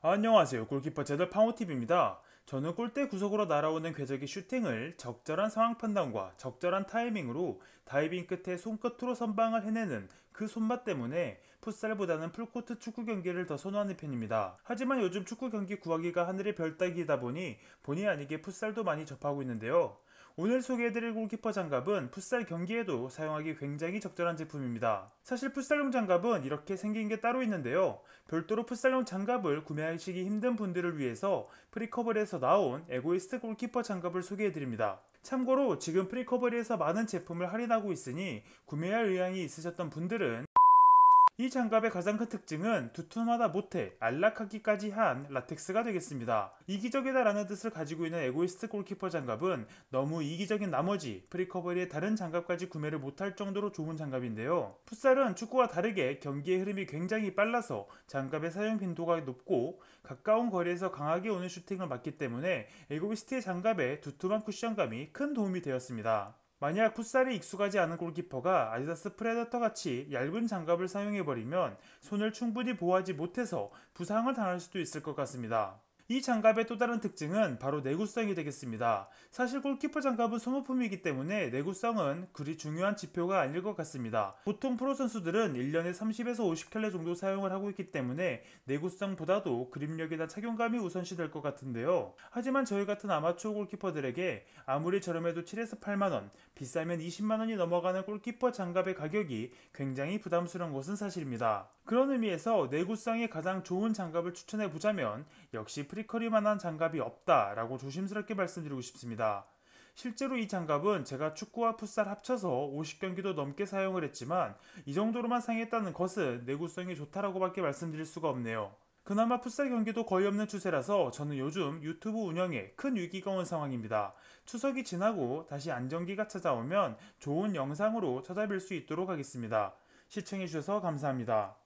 안녕하세요 골키퍼 제널 파워TV입니다. 저는 골대 구석으로 날아오는 궤적의 슈팅을 적절한 상황 판단과 적절한 타이밍으로 다이빙 끝에 손끝으로 선방을 해내는 그 손맛 때문에 풋살보다는 풀코트 축구 경기를 더 선호하는 편입니다. 하지만 요즘 축구 경기 구하기가 하늘의 별따기이다 보니 본의 아니게 풋살도 많이 접하고 있는데요. 오늘 소개해드릴 골키퍼 장갑은 풋살 경기에도 사용하기 굉장히 적절한 제품입니다. 사실 풋살용 장갑은 이렇게 생긴 게 따로 있는데요. 별도로 풋살용 장갑을 구매하시기 힘든 분들을 위해서 프리커버리에서 나온 에고이스트 골키퍼 장갑을 소개해드립니다. 참고로 지금 프리커버리에서 많은 제품을 할인하고 있으니 구매할 의향이 있으셨던 분들은 이 장갑의 가장 큰 특징은 두툼하다 못해 안락하기까지 한 라텍스가 되겠습니다. 이기적이다라는 뜻을 가지고 있는 에고이스트 골키퍼 장갑은 너무 이기적인 나머지 프리커버리의 다른 장갑까지 구매를 못할 정도로 좋은 장갑인데요. 풋살은 축구와 다르게 경기의 흐름이 굉장히 빨라서 장갑의 사용 빈도가 높고 가까운 거리에서 강하게 오는 슈팅을 맞기 때문에 에고이스트의 장갑의 두툼한 쿠션감이 큰 도움이 되었습니다. 만약 풋살에 익숙하지 않은 골키퍼가 아디다스 프레더터 같이 얇은 장갑을 사용해버리면 손을 충분히 보호하지 못해서 부상을 당할 수도 있을 것 같습니다. 이 장갑의 또 다른 특징은 바로 내구성이 되겠습니다. 사실 골키퍼 장갑은 소모품이기 때문에 내구성은 그리 중요한 지표가 아닐 것 같습니다. 보통 프로 선수들은 1년에 30에서 50켤레 정도 사용을 하고 있기 때문에 내구성보다도 그립력이나 착용감이 우선시 될 것 같은데요. 하지만 저희 같은 아마추어 골키퍼들에게 아무리 저렴해도 7에서 8만원, 비싸면 20만원이 넘어가는 골키퍼 장갑의 가격이 굉장히 부담스러운 것은 사실입니다. 그런 의미에서 내구성이 가장 좋은 장갑을 추천해 보자면 역시 프리 트리커리만한 장갑이 없다라고 조심스럽게 말씀드리고 싶습니다. 실제로 이 장갑은 제가 축구와 풋살 합쳐서 50경기도 넘게 사용을 했지만 이 정도로만 상했다는 것은 내구성이 좋다라고밖에 말씀드릴 수가 없네요. 그나마 풋살 경기도 거의 없는 추세라서 저는 요즘 유튜브 운영에 큰 위기가 온 상황입니다. 추석이 지나고 다시 안정기가 찾아오면 좋은 영상으로 찾아뵐 수 있도록 하겠습니다. 시청해주셔서 감사합니다.